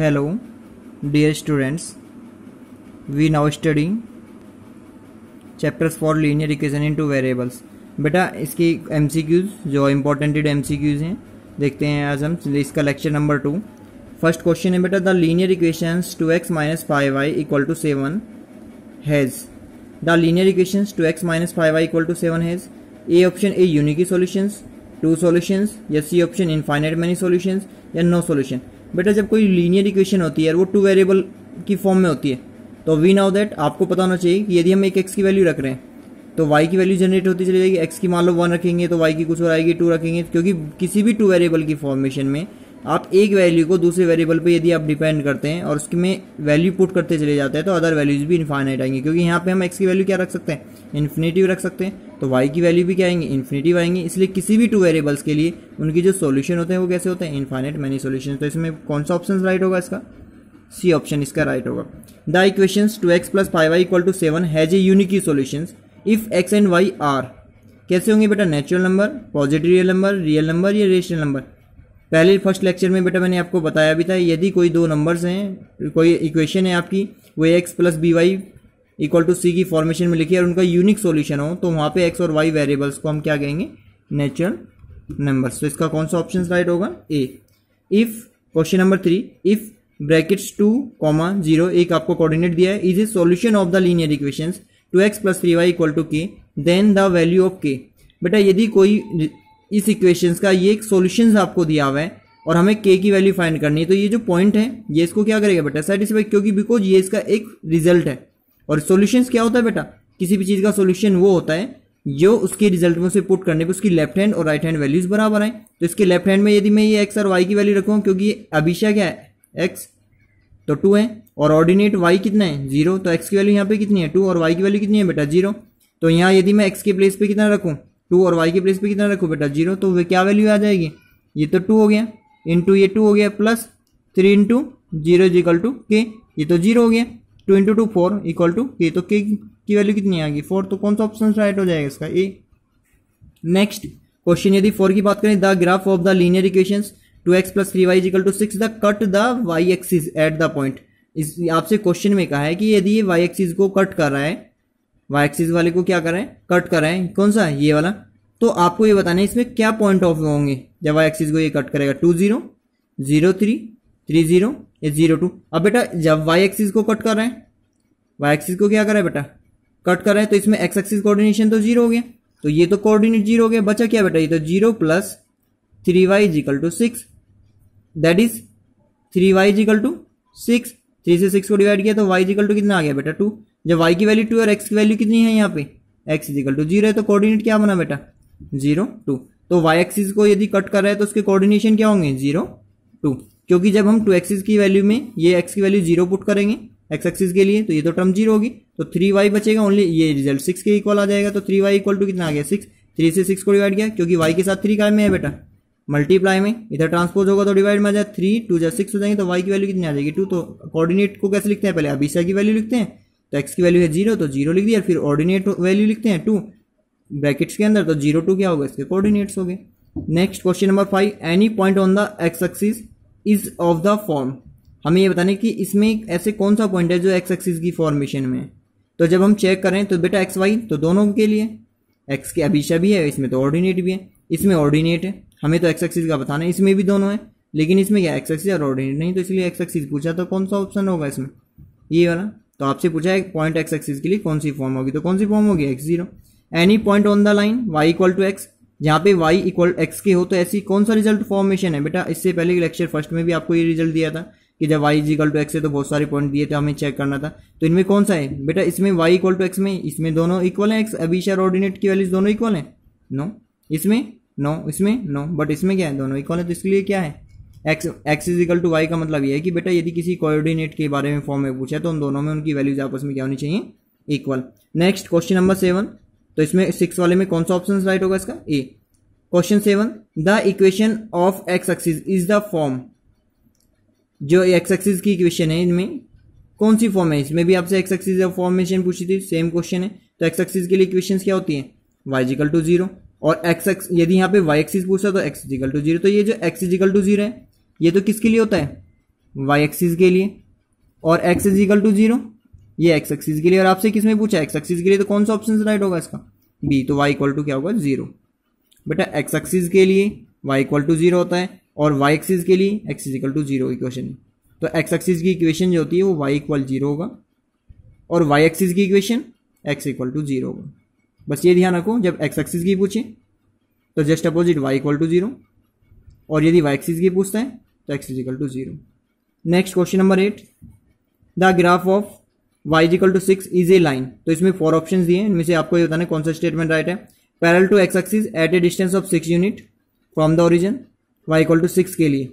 hello dear students we now study chapters for linear equation in two variables बेटा इसकी M C Qs जो इंपॉर्टेंटेड M C Qs हैं देखते हैं आज हम इसका lecture number two first question है बेटा the linear equations two x minus five y equal to seven has the linear equations two x minus five y equal to seven has a option A unique solution two solution या C option in infinite many solution या no solution बेटा जब कोई linear equation होती है वो two variable की form में होती है तो वी नाउ दैट आपको पता होना चाहिए कि यदि हम एक एक्स की वैल्यू रख रहे हैं तो वाई की वैल्यू जनरेट होती चली जाएगी एक्स की मान लो वन रखेंगे तो वाई की कुछ और आएगी टू रखेंगे क्योंकि किसी भी टू वेरिएबल की फॉर्मेशन में आप एक वैल्यू को दूसरे वेरिएबल पे यदि आप डिपेंड करते हैं और उसमें वैल्यू पुट करते चले जाते हैं तो अदर वैल्यूज भी इन्फाइनाइट आएंगे क्योंकि यहाँ पे हम एक्स की वैल्यू क्या रख सकते हैं इन्फिनेटिव रख सकते हैं तो वाई की वैल्यू भी क्या आएंगी इन्फिनेटिव आएंगे इसलिए किसी भी टू वेरिएबल्स के लिए उनकी जो सोल्यूशन होते हैं वो कैसे होते हैं इन्फाइनाइट मैनी सोल्यूशन तो इसमें कौन सा ऑप्शन राइट होगा इसका सी ऑप्शन इसका राइट होगा the equation two x plus five y equal to seven has a unique solution if x and y are कैसे होंगे बेटा natural number positive real number real number या rational number पहले first lecture में बेटा मैंने आपको बताया भी था यदि कोई दो नंबर्स हैं कोई इक्वेशन है आपकी वो x plus b y equal to c की फॉर्मेशन में लिखी है और उनका यूनिक सॉल्यूशन हो तो वहाँ पे एक्स और वाई वेरिएबल्स को हम क्या कहेंगे नेचुरल नंबर्स तो इसका कौन सा ऑप्शन राइट होगा A if question number three if brackets two comma zero एक आपको कोऑर्डिनेट दिया है is a solution of the linear equation two x plus three y equal to k then the value of k बेटा यदि कोई इस equation का ये एक सोल्यूशन आपको दिया हुआ है और हमें के की वैल्यू फाइंड करनी है तो ये जो पॉइंट है ये इसको क्या करेगा बेटा सेटिस्फाई क्योंकि बिकॉज ये इसका एक रिजल्ट है और सोल्यूशन क्या होता है बेटा किसी भी चीज़ का सोल्यूशन वो होता है जो उसके रिजल्ट में उसे पुट करने पे उसकी लेफ्ट हैंड और राइट हैंड वैल्यूज बराबर आए तो इसके लेफ्ट हैंड में यदि मैं ये एक्स और वाई की वैल्यू रखूँ क्योंकि अभिषा क्या है एक्स तो टू है और ऑर्डिनेट वाई कितना है जीरो तो एक्स की वैल्यू यहाँ पे कितनी है टू और वाई की वैल्यू कितनी है बेटा जीरो तो यहाँ यदि मैं एक्स के प्लेस पे कितना रखूँ टू और वाई के प्लेस पे कितना रखो बेटा जीरो तो वे क्या वैल्यू आ जाएगी ये तो टू हो गया इंटू ये टू हो गया plus three into zero is equal to k ये तो जीरो हो गया two into two four equal to k तो के की वैल्यू कितनी आ गई फोर तो कौन सा ऑप्शन राइट हो जाएगा इसका ए नेक्स्ट क्वेश्चन यदि फोर की बात करें the graph of the linear equation two x plus three y is equal to six the cut the y axis at the point इस आपसे क्वेश्चन में कहा है कि यदि ये वाई एक्सिस को कट कर रहा है वाई एक्सिस वाले को क्या करें कट करें कौन सा ये वाला तो आपको ये बताना है इसमें क्या पॉइंट ऑफ होंगे जब वाई एक्सिस को ये कट करेगा two zero zero three three zero या जीरो टू अब बेटा जब वाई एक्सिस को कट कर रहे हैं वाई एक्सिस को क्या करें बेटा कट कर रहे हैं तो इसमें एक्स एक्सिस कोऑर्डिनेशन तो जीरो हो गया तो ये तो कोऑर्डिनेट जीरो हो गया बचा क्या बेटा ये तो zero plus three y is equal to six that is three y is equal to six three से सिक्स को डिवाइड किया तो वाई इजिकल टू कितना आ गया बेटा टू जब वाई की वैल्यू टू और एक्स की वैल्यू कितनी है यहाँ पे एक्स इजिकल टू जीरो है तो कोऑर्डिनेट क्या बना बेटा जीरो टू तो वाई एक्सिस को यदि कट कर रहे हैं तो उसके कोऑर्डिनेशन क्या होंगे जीरो टू क्योंकि जब हम टू एक्सिस की वैल्यू में ये एक्स की वैल्यू जीरो पुट करेंगे एक्स एक्सिस के लिए तो ये तो टर्म जीरो होगी तो थ्री वाई बचेगा ओनली ये रिजल्ट सिक्स के इक्वल आ जाएगा तो थ्री वाई इक्वल टू कितना आ गया सिक्स थ्री से सिक्स को डिवाइड किया क्योंकि वाई के साथ थ्री का में है बेटा मल्टीप्लाई में इधर ट्रांसपोज होगा तो डिवाइड में आ जाए थ्री टू जै सिक्स हो जाएंगे तो वाई की वैल्यू कितनी आ जाएगी टू तो कोऑर्डिनेट को कैसे लिखते हैं पहले अभी की वैल्यू लिखते हैं तो एक्स की वैल्यू है जीरो तो जीरो लिख दिया फिर ऑर्डिनेट वैल्यू लिखते हैं टू ब्रैकेट्स के अंदर तो जीरो टू क्या होगा इसके कोऑर्डिनेट्स हो गए next question number five any point on the x axis is of the form हमें ये बताने कि इसमें ऐसे कौन सा पॉइंट है जो एक्स एक्सिस की फॉर्मेशन में है तो जब हम चेक करें तो बेटा एक्स वाई तो दोनों के लिए एक्स के अभिशा तो भी है इसमें तो ऑर्डिनेट भी है इसमें ऑर्डिनेट है हमें तो एक्स एक्सिस का बताना है इसमें भी दोनों है लेकिन इसमें क्या एक्स एक्सिस और ऑर्डिनेट नहीं तो इसलिए एक्स एक्सिस पूछा तो कौन सा ऑप्शन होगा इसमें ये वाला तो आपसे पूछा है पॉइंट एक्स एक्सिस के लिए कौन सी फॉर्म होगी तो कौन सी फॉर्म होगी x zero any point on the line y equal to x जहाँ पे वाई इक्वल एक्स के हो तो ऐसी कौन सा रिजल्ट फॉर्मेशन है बेटा इससे पहले के लेक्चर फर्स्ट में भी आपको ये रिजल्ट दिया था कि जब y is equal to x है तो बहुत सारे पॉइंट दिए थे हमें चेक करना था तो इनमें कौन सा है बेटा इसमें वाई इक्वल टू एक्स में इसमें दोनों इक्वल है एक्स अभिशर ऑर्डिनेट की वैल्यूज दोनों इक्वल है नो इसमें नो इसमें नो बट इसमें क्या है दोनों इक्वल है तो इसके लिए क्या है x x is equal to y का मतलब ये है कि बेटा यदि किसी कोऑर्डिनेट के बारे में फॉर्म में पूछा है तो उन दोनों में उनकी वैल्यूज आपस में क्या होनी चाहिए equal next question number seven तो इसमें सिक्स वाले में कौन सा ऑप्शन राइट होगा इसका A question seven the equation of x axis is the form जो एक्स एक्सिस की इक्वेशन है इनमें कौन सी फॉर्म है इसमें भी आपसे एक्स एक्सिस फॉर्मेशन पूछी थी सेम क्वेश्चन है तो एक्स एक्सिस के लिए इक्वेशन क्या होती है वाइजिकल टू जीरो और एक्स एक्स यदि यहाँ पे वाई एक्सिस पूछा तो एक्स इजिकल टू जीरो तो ये जो एक्स इजिकल टू जीरो है ये तो किसके लिए होता है वाई एक्सिस के लिए और x is equal to zero ये एक्स एक्सिस के लिए और आपसे किसमें पूछा एक्स एक्सिस के लिए तो कौन सा ऑप्शन राइट होगा इसका बी तो वाई इक्वल टू क्या होगा जीरो बेटा एक्स एक्सिस के लिए वाई इक्वल टू जीरो होता है और वाई एक्सिस के लिए x is equal to zero equation तो एक्स एक्सिस की इक्वेशन जो होती है वो वाई इक्वल जीरो होगा और वाई एक्सिस की equation x equal to zero होगा बस ये ध्यान रखो जब एक्स एक्सिस की पूछे तो just opposite y equal to zero और यदि वाई एक्सिस की पूछता है तो x is equal to zero next question number eight the graph of y is equal to six is a line तो इसमें फोर ऑप्शन दिए इनमें से आपको ये बताने कौन सा स्टेटमेंट राइट है parallel to x axis at a distance of six unit from the origin y equal to six के लिए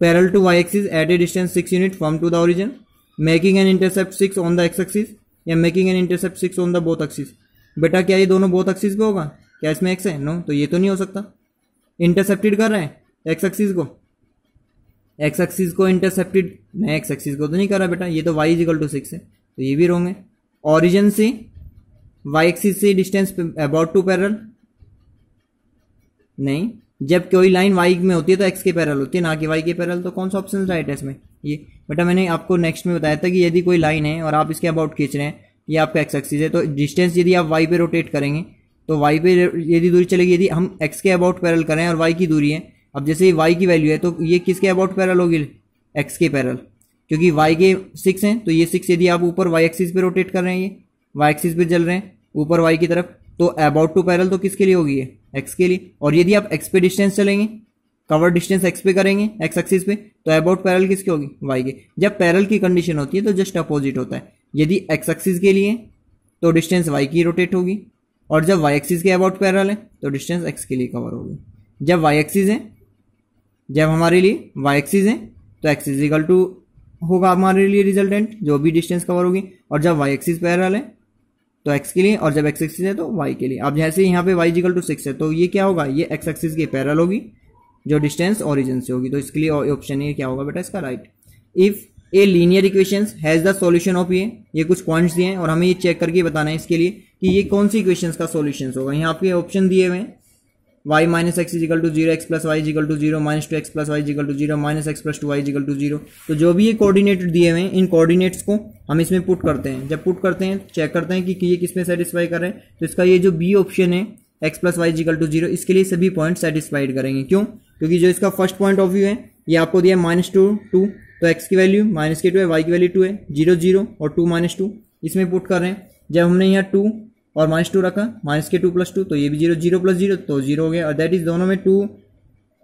parallel to y axis at a distance six unit from to the origin making an intercept six on the x axis या making an intercept six on the both axis बेटा क्या ये दोनों both axis पे होगा क्या इसमें x है नो no, तो ये तो नहीं हो सकता इंटरसेप्टेड कर रहे हैं एक्स एक्सिस को एक्स एक्सिस को इंटरसेप्टेड मैं एक्स एक्सिस को तो नहीं कर रहा बेटा ये तो वाई इजिकल टू सिक्स है तो ये भी रोंग है ऑरिजन से वाई एक्सिस से डिस्टेंस अबाउट टू पैरल नहीं जब कोई लाइन वाई में होती है तो एक्स के पैरल होती है ना कि वाई के पैरल तो कौन सा ऑप्शन राइट है इसमें ये बेटा मैंने आपको नेक्स्ट में बताया था कि यदि कोई लाइन है और आप इसके अबाउट खींच रहे हैं ये आपका एक्स एक्सिस है तो डिस्टेंस यदि आप वाई पे रोटेट करेंगे तो वाई पे यदि दूरी चलेगी यदि हम एक्स के अबाउट पैरल करें और वाई की दूरी है अब जैसे वाई की वैल्यू है तो ये किसके अबाउट पैरल होगी एक्स के पैरल क्योंकि वाई के सिक्स हैं तो ये सिक्स यदि आप ऊपर वाई एक्सिस पे रोटेट कर रहे हैं ये वाई एक्सिस पे जल रहे हैं ऊपर वाई की तरफ तो अबाउट टू पैरल तो किसके लिए होगी ये एक्स के लिए और यदि आप एक्स पे डिस्टेंस चलेंगे कवर डिस्टेंस एक्स पे करेंगे एक्स एक्सिस पे तो अबाउट पैरल किसकी होगी वाई के जब पैरल की कंडीशन होती है तो जस्ट अपोजिट होता है यदि एक्स एक्सिस के लिए तो डिस्टेंस वाई की रोटेट होगी और जब वाई एक्सिस के अबाउट पैरल है तो डिस्टेंस एक्स के लिए कवर होगी जब वाई एक्सिस है जब हमारे लिए वाई एक्सिस है तो एक्सिस इक्वल टू होगा हमारे लिए रिजल्टेंट जो भी डिस्टेंस कवर होगी और जब वाई एक्सिस पैरल है तो एक्स के लिए और जब एक्स एक्सिस है तो वाई के लिए अब जैसे यहाँ पे वाई इक्वल टू सिक्स है तो ये क्या होगा ये एक्स एक्सिस के पैरल होगी जो डिस्टेंस ओरिजिन से होगी तो इसके लिए ऑप्शन ये क्या होगा बेटा इसका right if a linear equation has the solution of ये ये कुछ पॉइंट्स दिए हैं और हमें ये चेक करके बताना है इसके लिए कि ये कौन सी इक्वेशन का सोल्यूशन होगा यहाँ आपके ऑप्शन दिए हुए हैं y minus x is equal to zero x plus y is equal to zero minus two x plus y is equal to zero minus x plus two y is equal to zero तो जो भी ये कोऑर्डिनेट दिए हुए इन कोऑर्डिनेट्स को हम इसमें पुट करते हैं जब पुट करते हैं चेक करते हैं कि ये किसमें सेटिस्फाई करें तो इसका ये जो बी ऑप्शन है x plus y is equal to zero इसके लिए सभी पॉइंट सेटिस्फाइड करेंगे क्यों क्योंकि जो इसका फर्स्ट पॉइंट ऑफ व्यू है ये आपको दिया है माइनस टू टू तो एक्स की वैल्यू माइनस के टू है वाई की वैल्यू टू है जीरो जीरो और टू माइनस टू इसमें पुट कर रहे हैं जब हमने यहाँ टू और माइनस टू रखा माइनस के टू प्लस टू तो ये भी जीरो जीरो प्लस जीरो तो जीरो हो गया और दैट इज दोनों में टू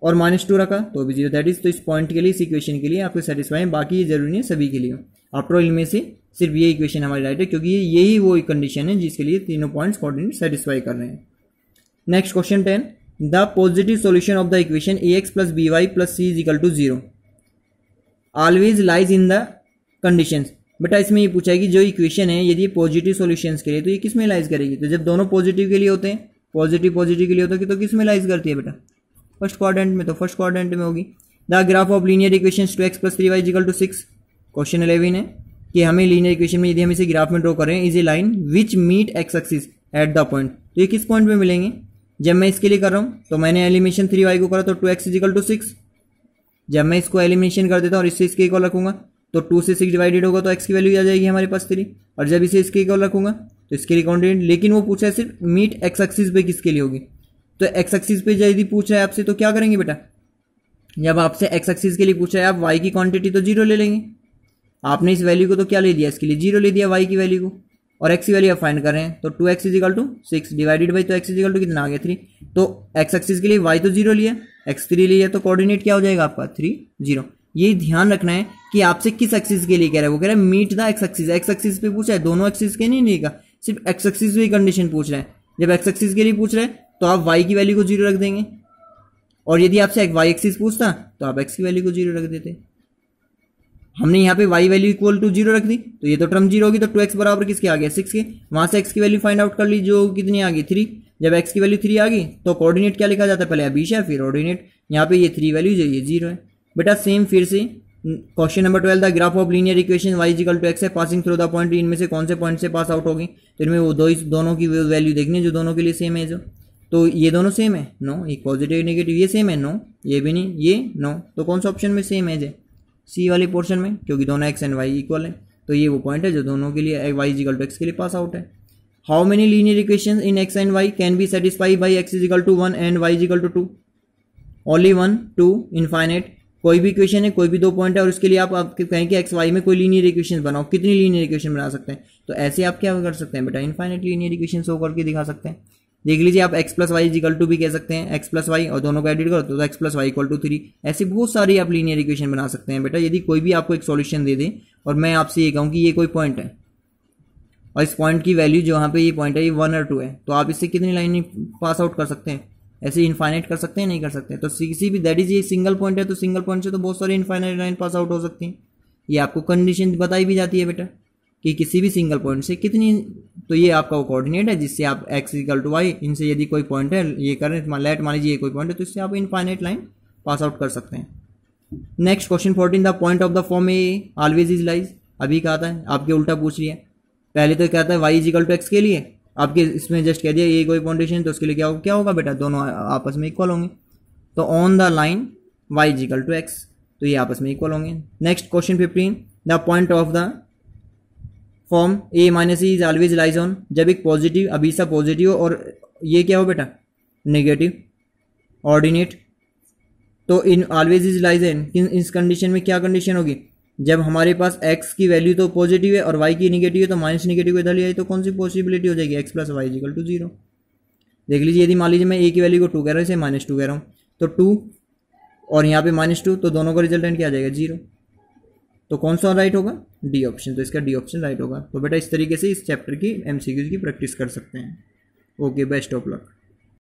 और माइनस टू रखा तो भी जीरो दैट इज तो इस पॉइंट के लिए इस इक्वेशन के लिए आपको सेटिस्फाई है बाकी ये जरूरी है सभी के लिए आफ्टर ऑल इनमें से सिर्फ ये इक्वेशन हमारी राइट है क्योंकि यही वो कंडीशन है जिसके लिए तीनों पॉइंट्स कॉर्डिनेट सेटिस्फाई कर रहे हैं next question ten the positive solution of the equation a x plus b y plus c is equal to zero always lies in the condition बेटा इसमें ये पूछा है कि जो इक्वेशन है यदि पॉजिटिव सॉल्यूशंस के लिए तो ये किस में लाइज करेगी तो जब दोनों पॉजिटिव के लिए होते हैं पॉजिटिव पॉजिटिव के लिए होता है तो किस में लाइज करती है बेटा फर्स्ट क्वारेंट में तो फर्स्ट क्वारेंट में होगी the graph of linear equation two x plus three y equal to six question eleven है कि हमें लीनियर इक्वेशन में यदि हम इसे ग्राफ में ड्रॉ करें is a line which meet x axis at the point तो ये किस पॉइंट में मिलेंगे जब मैं इसके लिए कर रहा हूँ तो मैंने एलिमिनेशन थ्री वाई को करा तो two x is equal to six जब मैं इसको एलिमिनेशन कर देता हूँ और इससे इसके इक्वल रखूंगा तो टू से सिक्स डिवाइडेड होगा तो एक्स की वैल्यू आ जाएगी हमारे पास थ्री और जब इसे इसके इक्वल रखूंगा तो इसके लिए कॉन्टिनेंट लेकिन वो पूछा है सिर्फ मीट एक्स एक्सिस पे किसके लिए होगी तो एक्स एक्सिस पे यदि पूछ रहा है आपसे तो क्या करेंगे बेटा जब आपसे एक्स एक्सिस के लिए पूछा है आप वाई की क्वांटिटी तो जीरो ले लेंगे आपने इस वैल्यू को तो क्या ले दिया इसके लिए जीरो ले दिया वाई की वैल्यू को और एक्स की वैल्यू आप फाइंड कर रहे हैं तो two x is equal to six divided by तो एक्स इजिकल टू कितना आ गया थ्री तो एक्स एक्सिस के लिए वाई तो जीरो लिया एक्स थ्री लिया तो कोऑर्डिनेट क्या हो जाएगा आपका थ्री जीरो ये ध्यान रखना है कि आपसे किस एक्सिस के लिए कह रहा है वो कह रहा है meet the x axis x axis पे पूछ रहा है दोनों एक्सिस के नहीं लेगा सिर्फ एक्स एक्सिस पे कंडीशन पूछ रहे हैं जब एक्स एक्सिस के लिए पूछ रहे हैं तो आप वाई की वैल्यू को जीरो रख देंगे और यदि आपसे वाई एक्सिस पूछता तो आप एक्स की वैल्यू को जीरो रख देते हमने यहाँ पे y value equal to zero रख दी तो ये तो टर्म जीरो होगी तो टू एक्स बराबर किसके आ गया सिक्स के वहां से एक्स की वैल्यू फाइंड आउट कर ली जो कितनी आ गई थ्री जब एक्स की वैल्यू थ्री आ गई तो कोऑर्डिनेट क्या लिखा जाता है पहले अबीश है फिर ऑर्डिनेट यहाँ पे ये थ्री वैल्यू जो ये जीरो है बेटा सेम फिर से question number twelve the graph of linear equation y equal to x है पासिंग थ्रू द पॉइंट इनमें से कौन से पॉइंट से पास आउट होगी तो इनमें वो दो दोनों की वैल्यू देखनी है जो दोनों के लिए सेम है जो तो ये दोनों सेम है नो एक पॉजिटिव नेगेटिव ये सेम है नो ये भी नहीं ये नो तो कौन सा ऑप्शन में सेम है जे सी वाले पोर्शन में क्योंकि दोनों एक्स एंड वाई इक्वल है तो ये वो पॉइंट है जो दोनों के लिए वाई जिकल टू एक्स के लिए पास आउट है how many linear equation in x and y can be satisfy by x is equal to one and y is equal to two only one two infinite कोई भी equation है कोई भी दो point है और उसके लिए आप कहें कि एक्स वाई में कोई लीनियर इक्वेशन बनाओ कितनी लीनियर इक्वेशन बना सकते हैं तो ऐसे आप क्या कर सकते हैं बेटा इनफाइनेट लीनियर इक्वेशन शो करके दिखा सकते हैं देख लीजिए आप x plus y is equal to भी कह सकते हैं एक्स प्लस वाई और दोनों को एडिट करो तो x plus y equal to three ऐसी बहुत सारी आप लीनियर इक्वेशन बना सकते हैं बेटा यदि कोई भी आपको एक सॉल्यूशन दे दे और मैं आपसे ये कहूँ कि ये कोई पॉइंट है और इस पॉइंट की वैल्यू जो यहाँ पे ये पॉइंट है ये वन और टू है तो आप इससे कितनी लाइन पास आउट कर सकते हैं ऐसे इनफाइनाइट कर सकते हैं नहीं कर सकते तो किसी भी दैट इज ये सिंगल पॉइंट है तो सिंगल पॉइंट से तो बहुत सारी इनफाइनाइट लाइन पास आउट हो सकती हैं ये आपको कंडीशन बताई भी जाती है बेटा कि किसी भी सिंगल पॉइंट से कितनी तो ये आपका वो कोऑर्डिनेट है जिससे आप एक्स इक्वल टू वाई इनसे यदि कोई पॉइंट है ये करें लेट मान लीजिए ये कोई पॉइंट है तो इससे आप इनफाइनाइट लाइन पास आउट कर सकते हैं next question fourteen the point of the form a always is lies अभी कहता है आपके उल्टा पूछ रही है पहले तो कहता है वाई इजिकल टू एक्स के लिए आपके इसमें जस्ट कह दिया ये कोई कॉन्डिशन तो उसके लिए क्या होगा क्या होगा बेटा दोनों आपस में इक्वल होंगे तो on the line y is equal to x तो ये आपस में इक्वल होंगे next question fifteen the point of the form a minus e is always lies on जब एक पॉजिटिव अभी सा पॉजिटिव और ये क्या हो बेटा नेगेटिव ऑर्डिनेट तो in always is lies in इस कंडीशन में क्या कंडीशन होगी जब हमारे पास एक्स की वैल्यू तो पॉजिटिव है और वाई की निगेटिव है तो माइनस निगेटिव इधर लिया आई तो कौन सी पॉसिबिलिटी हो जाएगी x plus y is equal to zero देख लीजिए यदि मान लीजिए मैं ए की वैल्यू को टू कह रहा हूँ इसे माइनस टू कह रहा हूँ तो टू और यहाँ पे माइनस टू तो दोनों का रिजल्टेंट क्या आ जाएगा जीरो तो कौन सा राइट होगा डी ऑप्शन तो इसका डी ऑप्शन राइट होगा तो बेटा इस तरीके से इस चैप्टर की एम की प्रैक्टिस कर सकते हैं ओके बेस्ट ऑफ लक